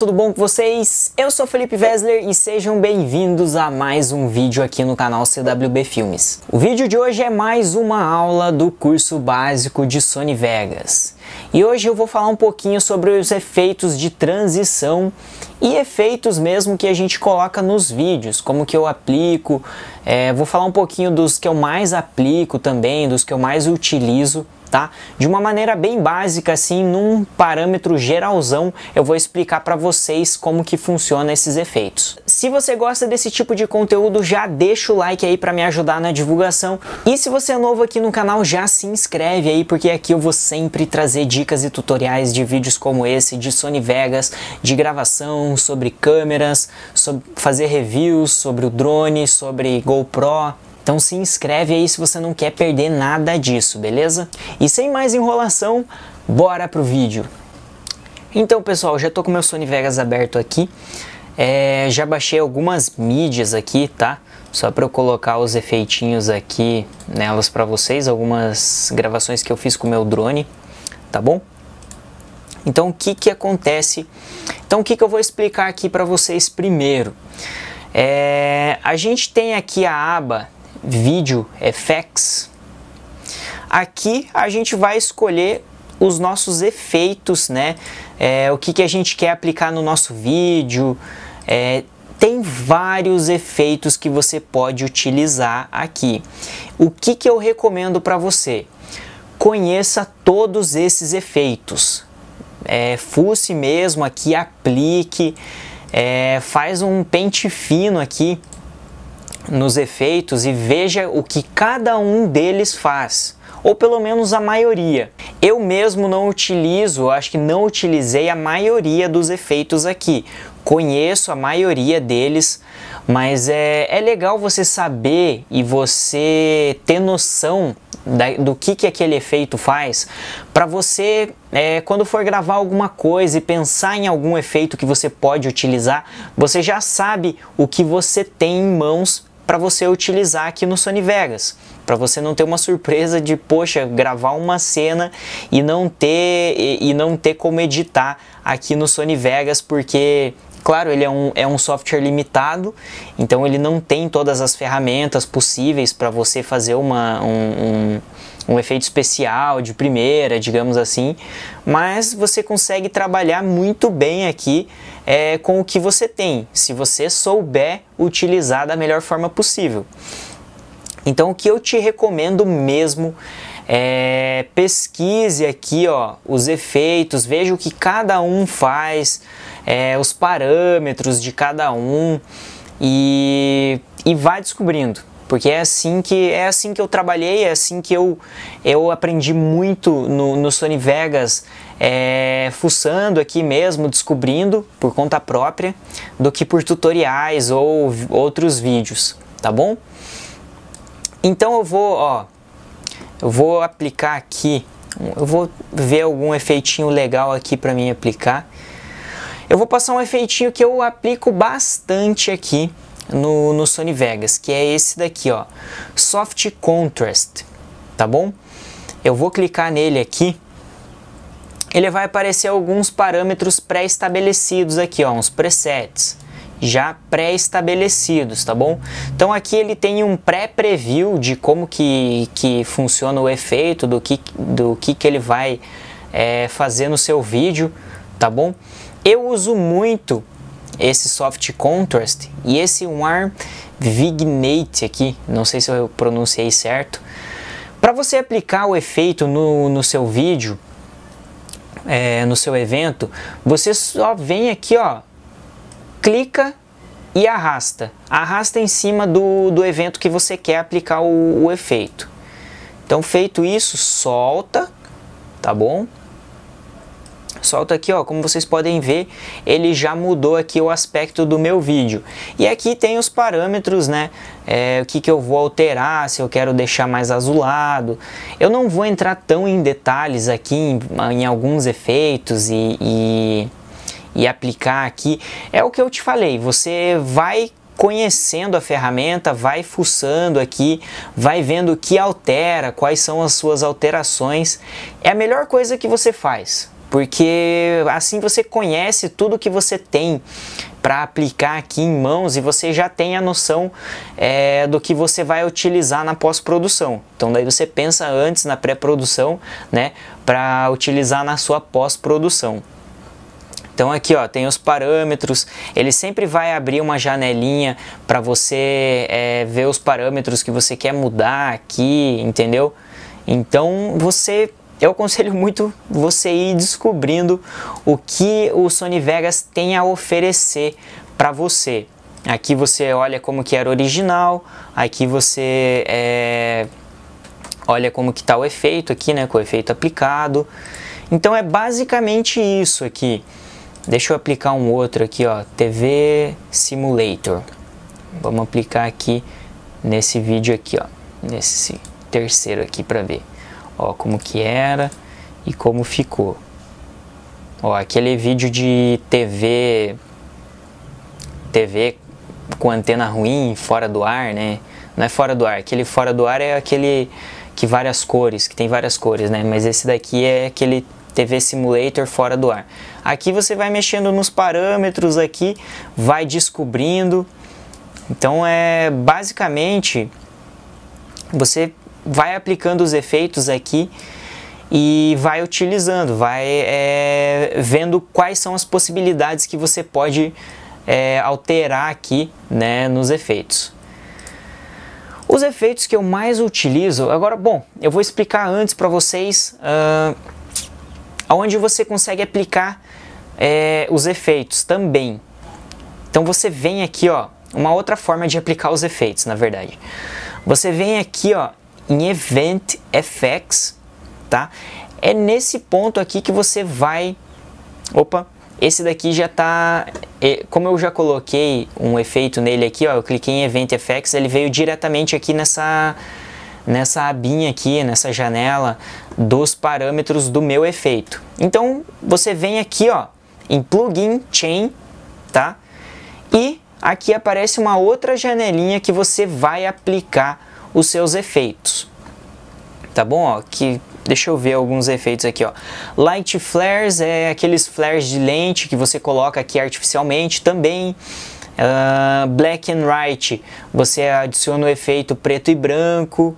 Tudo bom com vocês? Eu sou Felipe Vesler e sejam bem-vindos a mais um vídeo aqui no canal CWB Filmes. O vídeo de hoje é mais uma aula do curso básico de Sony Vegas. E hoje eu vou falar um pouquinho sobre os efeitos de transição e efeitos mesmo que a gente coloca nos vídeos, como que eu aplico, é, vou falar um pouquinho dos que eu mais aplico também, dos que eu mais utilizo Tá? De uma maneira bem básica, assim, num parâmetro geralzão, eu vou explicar para vocês como que funciona esses efeitos. Se você gosta desse tipo de conteúdo, já deixa o like aí para me ajudar na divulgação. E se você é novo aqui no canal, já se inscreve aí, porque aqui eu vou sempre trazer trazer dicas e tutoriais de vídeos como esse de Sony Vegas, de gravação, sobre câmeras, sobre fazer reviews sobre o drone, sobre GoPro, então se inscreve aí se você não quer perder nada disso, beleza? E sem mais enrolação, bora pro vídeo. Então pessoal, já tô com meu Sony Vegas aberto aqui. É, já baixei algumas mídias aqui, tá? Só para eu colocar os efeitinhos aqui nelas para vocês, algumas gravações que eu fiz com o meu drone tá bom? Então o que, que acontece? Então o que, que eu vou explicar aqui para vocês primeiro? É, a gente tem aqui a aba Vídeo effects. Aqui a gente vai escolher os nossos efeitos, né? É, o que, que a gente quer aplicar no nosso vídeo. É, tem vários efeitos que você pode utilizar aqui. O que, que eu recomendo para você? conheça todos esses efeitos. É, fuce mesmo aqui, aplique, é, faz um pente fino aqui nos efeitos e veja o que cada um deles faz ou pelo menos a maioria. Eu mesmo não utilizo, acho que não utilizei a maioria dos efeitos aqui. Conheço a maioria deles, mas é, é legal você saber e você ter noção da, do que, que aquele efeito faz, para você, é, quando for gravar alguma coisa e pensar em algum efeito que você pode utilizar, você já sabe o que você tem em mãos para você utilizar aqui no Sony Vegas para você não ter uma surpresa de, poxa, gravar uma cena e não ter e, e não ter como editar aqui no Sony Vegas, porque Claro, ele é um, é um software limitado, então ele não tem todas as ferramentas possíveis para você fazer uma, um, um, um, efeito especial de primeira, digamos assim, mas você consegue trabalhar muito bem aqui é, com o que você tem, se você souber utilizar da melhor forma possível. Então o que eu te recomendo mesmo é pesquise aqui ó, os efeitos, veja o que cada um faz, é, os parâmetros de cada um e, e vá descobrindo. Porque é assim que é assim que eu trabalhei, é assim que eu, eu aprendi muito no, no Sony Vegas, é, fuçando aqui mesmo, descobrindo por conta própria, do que por tutoriais ou outros vídeos, tá bom? Então eu vou, ó, eu vou aplicar aqui, eu vou ver algum efeitinho legal aqui para mim aplicar. Eu vou passar um efeitinho que eu aplico bastante aqui no, no Sony Vegas, que é esse daqui, ó, Soft Contrast, tá bom? Eu vou clicar nele aqui, ele vai aparecer alguns parâmetros pré-estabelecidos aqui, ó, uns presets já pré-estabelecidos, tá bom? Então aqui ele tem um pré-preview de como que, que funciona o efeito, do que, do que, que ele vai é, fazer no seu vídeo, tá bom? Eu uso muito esse Soft Contrast e esse Warm Vignate aqui, não sei se eu pronunciei certo, para você aplicar o efeito no, no seu vídeo, é, no seu evento, você só vem aqui ó, clica e arrasta. Arrasta em cima do, do evento que você quer aplicar o, o efeito. Então, feito isso, solta, tá bom? Solta aqui, ó, como vocês podem ver, ele já mudou aqui o aspecto do meu vídeo. E aqui tem os parâmetros, né? É, o que, que eu vou alterar, se eu quero deixar mais azulado. Eu não vou entrar tão em detalhes aqui, em, em alguns efeitos e, e e aplicar aqui, é o que eu te falei, você vai conhecendo a ferramenta, vai fuçando aqui, vai vendo o que altera, quais são as suas alterações. É a melhor coisa que você faz, porque assim você conhece tudo que você tem para aplicar aqui em mãos e você já tem a noção é, do que você vai utilizar na pós-produção. Então daí você pensa antes na pré-produção, né, para utilizar na sua pós-produção. Então aqui ó, tem os parâmetros, ele sempre vai abrir uma janelinha para você é, ver os parâmetros que você quer mudar aqui, entendeu? Então você eu aconselho muito você ir descobrindo o que o Sony Vegas tem a oferecer para você. Aqui você olha como que era original, aqui você é, olha como que está o efeito aqui, né, com o efeito aplicado. Então é basicamente isso aqui. Deixa eu aplicar um outro aqui, ó, TV Simulator. Vamos aplicar aqui nesse vídeo aqui, ó, nesse terceiro aqui para ver, ó, como que era e como ficou. Ó, aquele vídeo de TV, TV com antena ruim, fora do ar, né? Não é fora do ar, aquele fora do ar é aquele que várias cores, que tem várias cores, né? Mas esse daqui é aquele TV Simulator fora do ar. Aqui você vai mexendo nos parâmetros aqui, vai descobrindo. Então é basicamente você vai aplicando os efeitos aqui e vai utilizando, vai é, vendo quais são as possibilidades que você pode é, alterar aqui né, nos efeitos. Os efeitos que eu mais utilizo, agora, bom, eu vou explicar antes para vocês uh, ah, onde você consegue aplicar é, os efeitos também. Então você vem aqui, ó, uma outra forma de aplicar os efeitos, na verdade. Você vem aqui, ó, em Event Effects, tá? É nesse ponto aqui que você vai... Opa, esse daqui já tá... É, como eu já coloquei um efeito nele aqui, ó, eu cliquei em Event Effects, ele veio diretamente aqui nessa nessa abinha aqui, nessa janela dos parâmetros do meu efeito. Então, você vem aqui, ó, em plugin chain, tá? E aqui aparece uma outra janelinha que você vai aplicar os seus efeitos. Tá bom? Ó, que deixa eu ver alguns efeitos aqui, ó. Light flares é aqueles flares de lente que você coloca aqui artificialmente também. Uh, black and white, você adiciona o efeito preto e branco.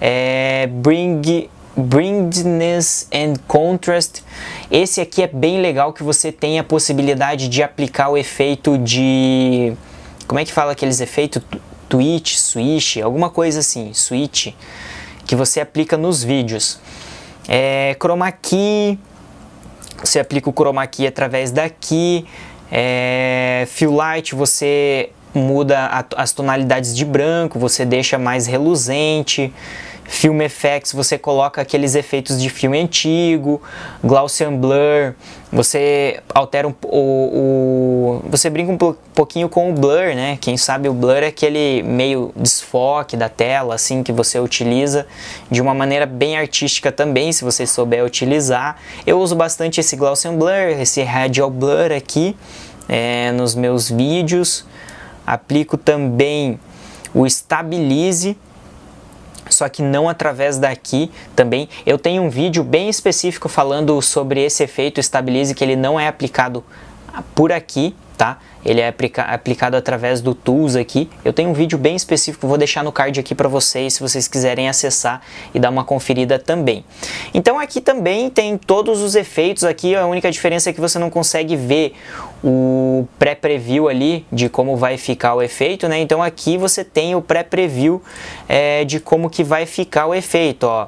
É, bring Brightness and Contrast. Esse aqui é bem legal que você tem a possibilidade de aplicar o efeito de... Como é que fala aqueles efeitos? Twitch, switch, alguma coisa assim, switch, que você aplica nos vídeos. É, chroma key, você aplica o chroma key através daqui. É, fill light, você muda a, as tonalidades de branco, você deixa mais reluzente. Film Effects você coloca aqueles efeitos de filme antigo, Gaussian Blur, você altera um, o, o, você brinca um pouquinho com o blur, né? Quem sabe o blur é aquele meio desfoque da tela assim que você utiliza de uma maneira bem artística também, se você souber utilizar. Eu uso bastante esse Gaussian Blur, esse Radial Blur aqui é, nos meus vídeos. Aplico também o Stabilize, só que não através daqui também. Eu tenho um vídeo bem específico falando sobre esse efeito estabilize que ele não é aplicado por aqui, tá? Ele é aplica aplicado através do Tools aqui. Eu tenho um vídeo bem específico, vou deixar no card aqui para vocês, se vocês quiserem acessar e dar uma conferida também. Então aqui também tem todos os efeitos aqui, a única diferença é que você não consegue ver o pré-preview ali de como vai ficar o efeito, né? Então aqui você tem o pré-preview é, de como que vai ficar o efeito, ó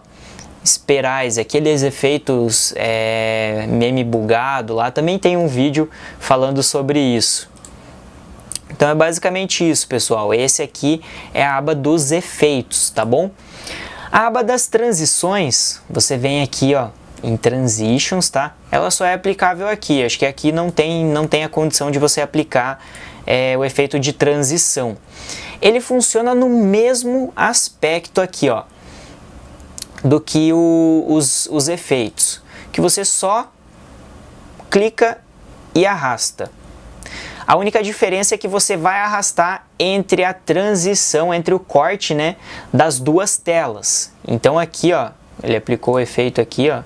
esperais, aqueles efeitos é, meme bugado lá, também tem um vídeo falando sobre isso. Então é basicamente isso, pessoal. Esse aqui é a aba dos efeitos, tá bom? A aba das transições, você vem aqui, ó, em transitions, tá? Ela só é aplicável aqui. Acho que aqui não tem, não tem a condição de você aplicar é, o efeito de transição. Ele funciona no mesmo aspecto aqui, ó do que o, os, os efeitos, que você só clica e arrasta. A única diferença é que você vai arrastar entre a transição, entre o corte, né, das duas telas. Então aqui, ó, ele aplicou o efeito aqui, ó.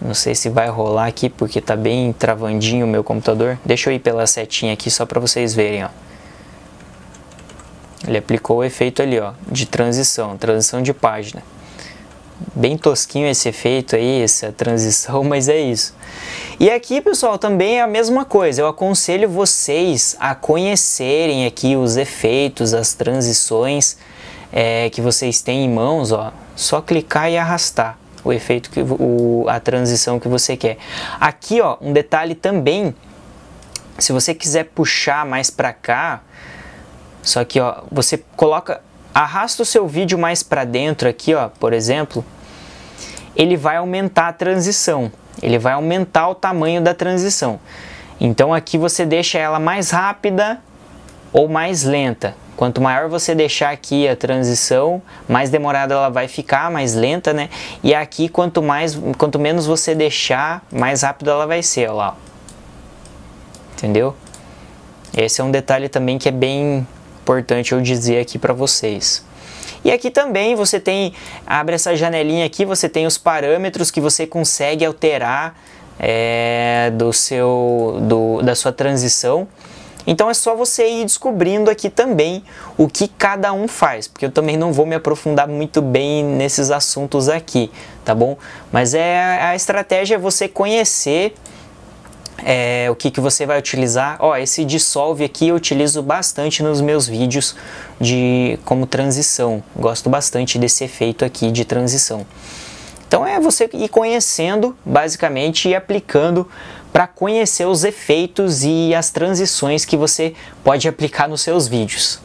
Não sei se vai rolar aqui porque tá bem travandinho o meu computador. Deixa eu ir pela setinha aqui só para vocês verem, ó. Ele aplicou o efeito ali, ó, de transição, transição de página bem tosquinho esse efeito aí, essa transição, mas é isso. E aqui, pessoal, também é a mesma coisa. Eu aconselho vocês a conhecerem aqui os efeitos, as transições é, que vocês têm em mãos, ó. Só clicar e arrastar o efeito que o, a transição que você quer. Aqui, ó, um detalhe também. Se você quiser puxar mais para cá, só que ó, você coloca arrasta o seu vídeo mais para dentro aqui, ó, por exemplo, ele vai aumentar a transição, ele vai aumentar o tamanho da transição. Então aqui você deixa ela mais rápida ou mais lenta. Quanto maior você deixar aqui a transição, mais demorada ela vai ficar, mais lenta, né? E aqui quanto mais, quanto menos você deixar, mais rápida ela vai ser, ó lá. Entendeu? Esse é um detalhe também que é bem importante eu dizer aqui para vocês. E aqui também você tem, abre essa janelinha aqui, você tem os parâmetros que você consegue alterar é, do seu, do, da sua transição. Então é só você ir descobrindo aqui também o que cada um faz, porque eu também não vou me aprofundar muito bem nesses assuntos aqui, tá bom? Mas é a estratégia é você conhecer é, o que, que você vai utilizar. Ó, esse dissolve aqui eu utilizo bastante nos meus vídeos de como transição. Gosto bastante desse efeito aqui de transição. Então é você ir conhecendo, basicamente, e aplicando para conhecer os efeitos e as transições que você pode aplicar nos seus vídeos.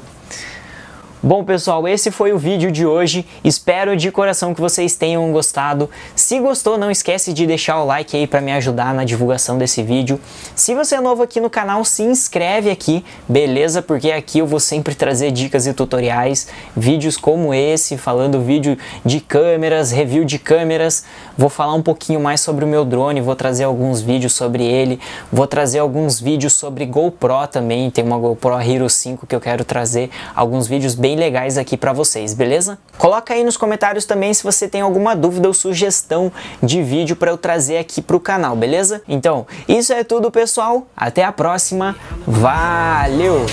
Bom, pessoal, esse foi o vídeo de hoje. Espero de coração que vocês tenham gostado. Se gostou, não esquece de deixar o like aí para me ajudar na divulgação desse vídeo. Se você é novo aqui no canal, se inscreve aqui, beleza? Porque aqui eu vou sempre trazer dicas e tutoriais, vídeos como esse, falando vídeo de câmeras, review de câmeras. Vou falar um pouquinho mais sobre o meu drone, vou trazer alguns vídeos sobre ele, vou trazer alguns vídeos sobre GoPro também, tem uma GoPro Hero 5 que eu quero trazer, alguns vídeos bem legais aqui para vocês, beleza? Coloca aí nos comentários também se você tem alguma dúvida ou sugestão de vídeo para eu trazer aqui para o canal, beleza? Então, isso é tudo, pessoal. Até a próxima. Valeu!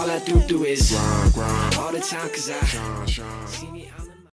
All I do do is All the time cause I See me, I'm